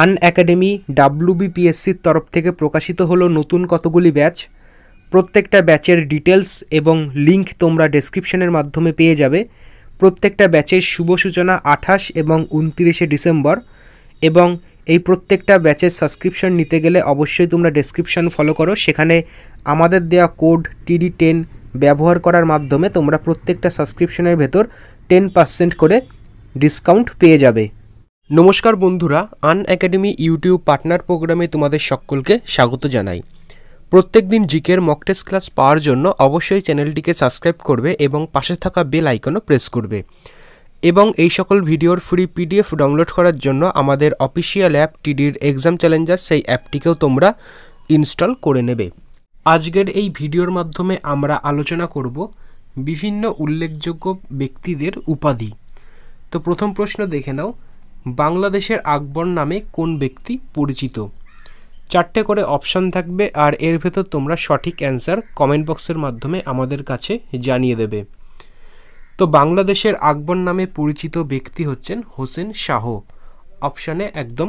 আন academy ডাব্লুবিপিএসসির তরফ থেকে প্রকাশিত হলো নতুন কতগুলি ব্যাচ প্রত্যেকটা ব্যাচের ডিটেলস এবং লিংক তোমরা ডেসক্রিপশনের মাধ্যমে পেয়ে যাবে প্রত্যেকটা ব্যাচের শুভ সূচনা আঠাশ এবং উনতিরিশে ডিসেম্বর এবং এই প্রত্যেকটা ব্যাচের সাবস্ক্রিপশন নিতে গেলে অবশ্যই তোমরা ডেসক্রিপশন ফলো করো সেখানে আমাদের দেওয়া কোড টিডি টেন ব্যবহার করার মাধ্যমে তোমরা প্রত্যেকটা সাবস্ক্রিপশনের ভেতর টেন পার্সেন্ট করে ডিসকাউন্ট পেয়ে যাবে নমস্কার বন্ধুরা আন একাডেমি ইউটিউব পার্টনার প্রোগ্রামে তোমাদের সকলকে স্বাগত জানাই প্রত্যেক দিন জিকের মক টেস্ট ক্লাস পাওয়ার জন্য অবশ্যই চ্যানেলটিকে সাবস্ক্রাইব করবে এবং পাশে থাকা বেল আইকনও প্রেস করবে এবং এই সকল ভিডিওর ফ্রি পিডিএফ ডাউনলোড করার জন্য আমাদের অফিসিয়াল অ্যাপ টিডির এক্সাম চ্যালেঞ্জার সেই অ্যাপটিকেও তোমরা ইনস্টল করে নেবে আজকের এই ভিডিওর মাধ্যমে আমরা আলোচনা করব বিভিন্ন উল্লেখযোগ্য ব্যক্তিদের উপাধি তো প্রথম প্রশ্ন দেখে নাও বাংলাদেশের আকবর নামে কোন ব্যক্তি পরিচিত চারটে করে অপশান থাকবে আর এর ভেতর তোমরা সঠিক অ্যান্সার কমেন্ট বক্সের মাধ্যমে আমাদের কাছে জানিয়ে দেবে তো বাংলাদেশের আকবর নামে পরিচিত ব্যক্তি হচ্ছেন হোসেন শাহ অপশানে একদম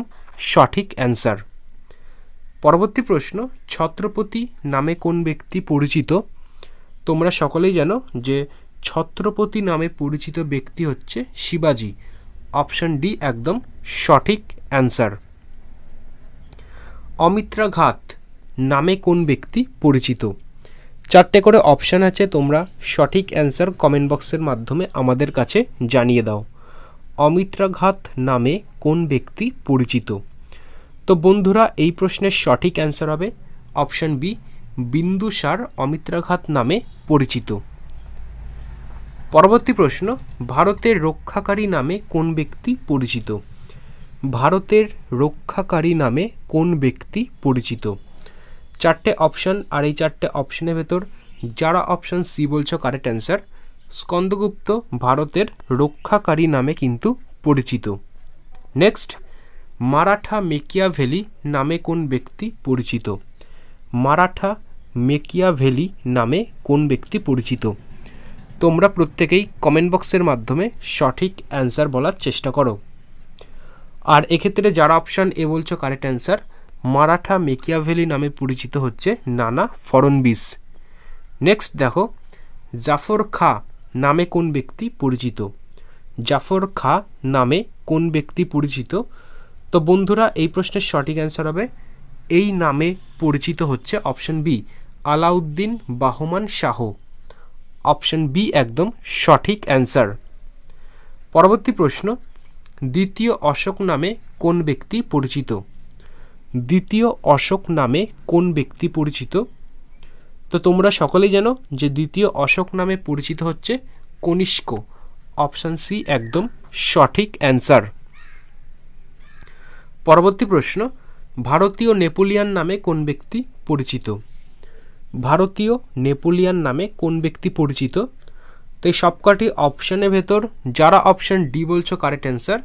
সঠিক অ্যান্সার পরবর্তী প্রশ্ন ছত্রপতি নামে কোন ব্যক্তি পরিচিত তোমরা সকলেই জানো যে ছত্রপতি নামে পরিচিত ব্যক্তি হচ্ছে শিবাজী অপশন ডি একদম সঠিক অ্যান্সার অমিত্রাঘাত নামে কোন ব্যক্তি পরিচিত চারটে করে অপশান আছে তোমরা সঠিক অ্যান্সার কমেন্ট বক্সের মাধ্যমে আমাদের কাছে জানিয়ে দাও অমিত্রাঘাত নামে কোন ব্যক্তি পরিচিত তো বন্ধুরা এই প্রশ্নের সঠিক অ্যান্সার হবে অপশান বি বিন্দুসার অমিত্রাঘাত নামে পরিচিত পরবর্তী প্রশ্ন ভারতের রক্ষাকারী নামে কোন ব্যক্তি পরিচিত ভারতের রক্ষাকারী নামে কোন ব্যক্তি পরিচিত চারটে অপশান আর এই চারটে অপশনের ভেতর যারা অপশান সি বলছ কারেক্ট অ্যান্সার স্কন্দগুপ্ত ভারতের রক্ষাকারী নামে কিন্তু পরিচিত নেক্সট মারাঠা মেকিয়াভেলি নামে কোন ব্যক্তি পরিচিত মারাঠা মেকিয়াভেলি নামে কোন ব্যক্তি পরিচিত তোমরা প্রত্যেকেই কমেন্ট বক্সের মাধ্যমে সঠিক অ্যান্সার বলার চেষ্টা করো আর এক্ষেত্রে যারা অপশান এ বলছো কারেক্ট অ্যান্সার মারাঠা মেকিয়াভেলি নামে পরিচিত হচ্ছে নানা ফড়নবিস নেক্সট দেখো জাফর খা নামে কোন ব্যক্তি পরিচিত জাফর খা নামে কোন ব্যক্তি পরিচিত তো বন্ধুরা এই প্রশ্নের সঠিক অ্যান্সার হবে এই নামে পরিচিত হচ্ছে option B Alauddin Bahman Shah option B একদম সঠিক অ্যান্সার পরবর্তী প্রশ্ন দ্বিতীয় অশোক নামে কোন ব্যক্তি পরিচিত দ্বিতীয় অশোক নামে কোন ব্যক্তি পরিচিত তো তোমরা সকলেই জানো যে দ্বিতীয় অশোক নামে পরিচিত হচ্ছে কনিষ্ক অপশান সি একদম সঠিক অ্যান্সার পরবর্তী প্রশ্ন ভারতীয় নেপোলিয়ান নামে কোন ব্যক্তি পরিচিত ভারতীয় নেপোলিয়ান নামে কোন ব্যক্তি পরিচিত তো এই সবকটি অপশানের ভেতর যারা অপশান ডি বলছো কারেক্ট অ্যান্সার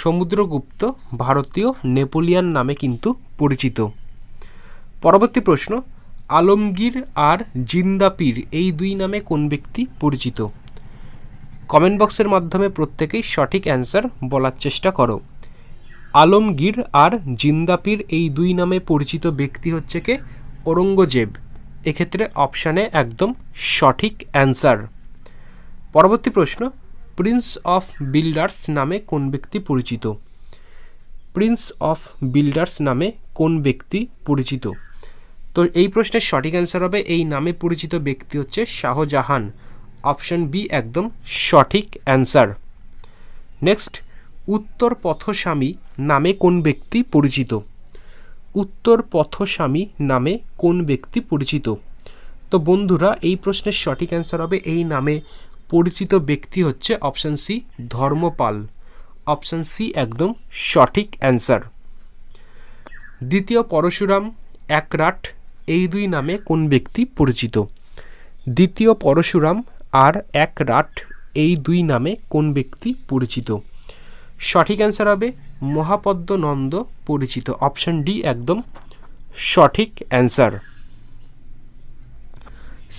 সমুদ্রগুপ্ত ভারতীয় নেপোলিয়ান নামে কিন্তু পরিচিত পরবর্তী প্রশ্ন আলমগীর আর জিন্দাপীর এই দুই নামে কোন ব্যক্তি পরিচিত কমেন্ট বক্সের মাধ্যমে প্রত্যেকেই সঠিক অ্যান্সার বলার চেষ্টা করো আলমগীর আর জিন্দাপীর এই দুই নামে পরিচিত ব্যক্তি হচ্ছে কে ঔরঙ্গজেব এক্ষেত্রে অপশানে একদম সঠিক অ্যান্সার পরবর্তী প্রশ্ন প্রিন্স অফ বিল্ডার্স নামে কোন ব্যক্তি পরিচিত প্রিন্স অফ বিল্ডার্স নামে কোন ব্যক্তি পরিচিত তো এই প্রশ্নের সঠিক অ্যান্সার হবে এই নামে পরিচিত ব্যক্তি হচ্ছে শাহজাহান অপশন বি একদম সঠিক অ্যান্সার নেক্সট উত্তর পথস্বামী নামে কোন ব্যক্তি পরিচিত উত্তর পথস্বামী নামে কোন ব্যক্তি পরিচিত তো বন্ধুরা এই প্রশ্নের সঠিক অ্যান্সার হবে এই নামে পরিচিত ব্যক্তি হচ্ছে option C Dharmapala option C একদম সঠিক অ্যান্সার দ্বিতীয় পরশুরাম একরাট এই দুই নামে কোন ব্যক্তি পরিচিত দ্বিতীয় পরশুরাম আর একরাট এই দুই নামে কোন ব্যক্তি পরিচিত সঠিক অ্যান্সার হবে মহাপদ্মনন্দ পরিচিত অপশন ডি একদম সঠিক অ্যান্সার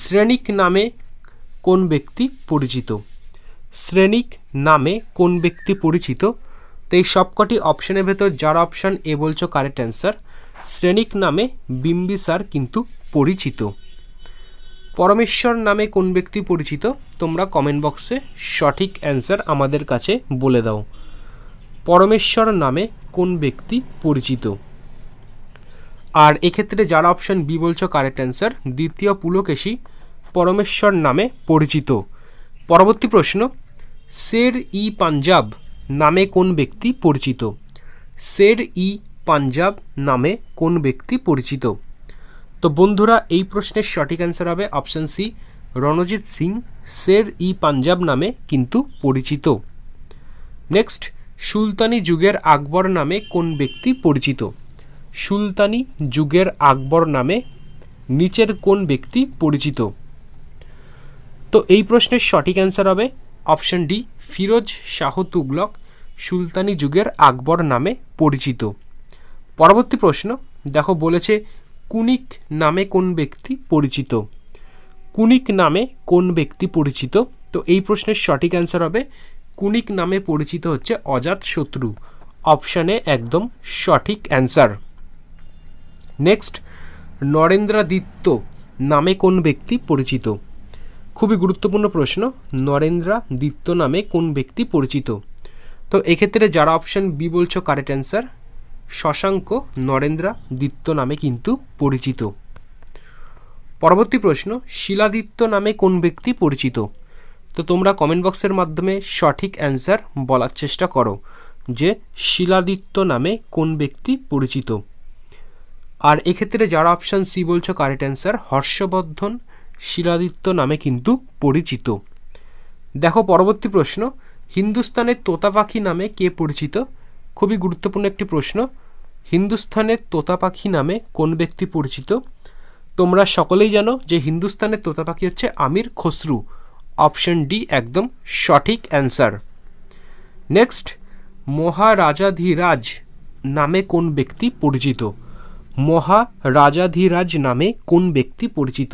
শ্রেণিক নামে কোন ব্যক্তি পরিচিত শ্রেণিক নামে কোন ব্যক্তি পরিচিত তো এই সবকটি অপশনের ভেতর যার অপশন এ বলছো কারেক্ট অ্যান্সার শ্রেণিক নামে বিম্বিসার কিন্তু পরিচিত পরমেশ্বর নামে কোন ব্যক্তি পরিচিত তোমরা কমেন্ট বক্সে সঠিক অ্যান্সার আমাদের কাছে বলে দাও পরমেশ্বর নামে কোন ব্যক্তি পরিচিত আর এক্ষেত্রে যারা অপশন বি বলছো কারেক্ট অ্যান্সার দ্বিতীয় পুলকেশী পরমেশ্বর নামে পরিচিত পরবর্তী প্রশ্ন শের ই পাঞ্জাব নামে কোন ব্যক্তি পরিচিত শের ই পাঞ্জাব নামে কোন ব্যক্তি পরিচিত তো বন্ধুরা এই প্রশ্নের সঠিক অ্যান্সার হবে অপশান সি রণজিৎ সিং শের ই পাঞ্জাব নামে কিন্তু পরিচিত নেক্সট সুলতানি যুগের আকবর নামে কোন ব্যক্তি পরিচিত সুলতানি যুগের আকবর নামে নিচের কোন ব্যক্তি পরিচিত তো এই প্রশ্নের সঠিক অ্যান্সার হবে অপশন ডি ফিরোজ শাহ তুগলক সুলতানি যুগের আকবর নামে পরিচিত পরবর্তী প্রশ্ন দেখো বলেছে কুনিক নামে কোন ব্যক্তি পরিচিত কুনিক নামে কোন ব্যক্তি পরিচিত তো এই প্রশ্নের সঠিক অ্যান্সার হবে কুনিক নামে পরিচিত হচ্ছে অজাত শত্রু অপশানে একদম সঠিক অ্যান্সার নেক্সট নরেন্দ্রাদিত্য নামে কোন ব্যক্তি পরিচিত খুবই গুরুত্বপূর্ণ প্রশ্ন নরেন্দ্রাদিত্য নামে কোন ব্যক্তি পরিচিত তো এক্ষেত্রে যারা অপশান বি বলছো কারেক্ট অ্যান্সার শশাঙ্ক নরেন্দ্রাদিত্য নামে কিন্তু পরিচিত পরবর্তী প্রশ্ন শিলাদিত্য নামে কোন ব্যক্তি পরিচিত তো তোমরা কমেন্ট বক্সের মাধ্যমে সঠিক অ্যান্সার বলার চেষ্টা করো যে শিলাদিত্য নামে কোন ব্যক্তি পরিচিত আর এক্ষেত্রে যারা অপশান সি বলছো কারেক্ট অ্যান্সার হর্ষবর্ধন শিলাদিত্য নামে কিন্তু পরিচিত দেখো পরবর্তী প্রশ্ন হিন্দুস্তানের তোতা পাখি নামে কে পরিচিত খুবই গুরুত্বপূর্ণ একটি প্রশ্ন হিন্দুস্থানের তোতা পাখি নামে কোন ব্যক্তি পরিচিত তোমরা সকলেই জানো যে হিন্দুস্তানের তোতা পাখি হচ্ছে আমির খসরু অপশন ডি একদম সঠিক অ্যান্সার নেক্সট মহারাজাধিরাজ নামে কোন ব্যক্তি পরিচিত মহারাজাধিরাজ নামে কোন ব্যক্তি পরিচিত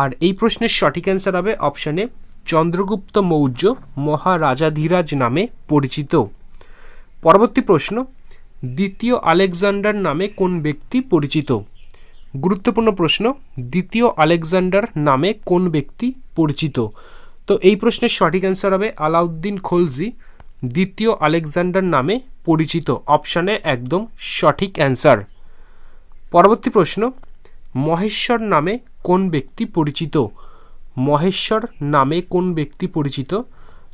আর এই প্রশ্নের সঠিক অ্যান্সার হবে অপশানে চন্দ্রগুপ্ত মৌর্য মহারাজাধিরাজ নামে পরিচিত পরবর্তী প্রশ্ন দ্বিতীয় আলেকজান্ডার নামে কোন ব্যক্তি পরিচিত গুরুত্বপূর্ণ প্রশ্ন দ্বিতীয় আলেকজান্ডার নামে কোন ব্যক্তি পরিচিত তো এই প্রশ্নের সঠিক অ্যান্সার হবে আলাউদ্দিন খোলজি দ্বিতীয় আলেকজান্ডার নামে পরিচিত অপশানে একদম সঠিক অ্যান্সার পরবর্তী প্রশ্ন মহেশ্বর নামে কোন ব্যক্তি পরিচিত মহেশ্বর নামে কোন ব্যক্তি পরিচিত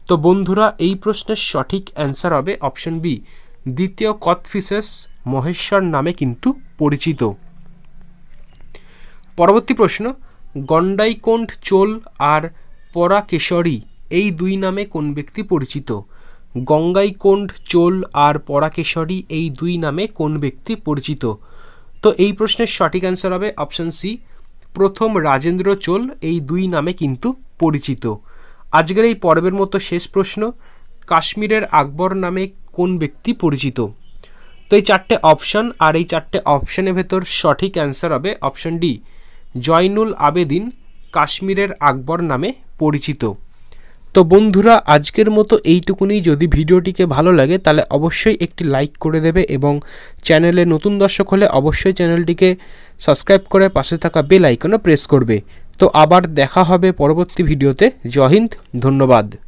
তো বন্ধুরা এই প্রশ্নের সঠিক অ্যান্সার হবে অপশন বি দ্বিতীয় কথফিসেস মহেশ্বর নামে কিন্তু পরিচিত পরবর্তী প্রশ্ন গণ্ডাইকোণ্ঠ চোল আর পরাকেশরী এই দুই নামে কোন ব্যক্তি পরিচিত গঙ্গাইকোণ্ঠ চোল আর পরাকেশরী এই দুই নামে কোন ব্যক্তি পরিচিত তো এই প্রশ্নের সঠিক অ্যান্সার হবে অপশান সি প্রথম রাজেন্দ্র চোল এই দুই নামে কিন্তু পরিচিত আজকের এই পর্বের মতো শেষ প্রশ্ন কাশ্মীরের আকবর নামে কোন ব্যক্তি পরিচিত তো এই চারটে অপশান আর এই চারটে অপশানের ভেতর সঠিক অ্যান্সার হবে অপশান ডি জয়নুল আবেদিন কাশ্মীরের আকবর নামে পরিচিত তো বন্ধুরা আজকের মতো এইটুকুনি যদি ভিডিওটিকে ভালো লাগে তাহলে অবশ্যই একটি লাইক করে দেবে এবং চ্যানেলে নতুন দর্শক হলে অবশ্যই চ্যানেলটিকে সাবস্ক্রাইব করে পাশে থাকা বেল আইকনও প্রেস করবে তো আবার দেখা হবে পরবর্তী ভিডিওতে জয় হিন্দ ধন্যবাদ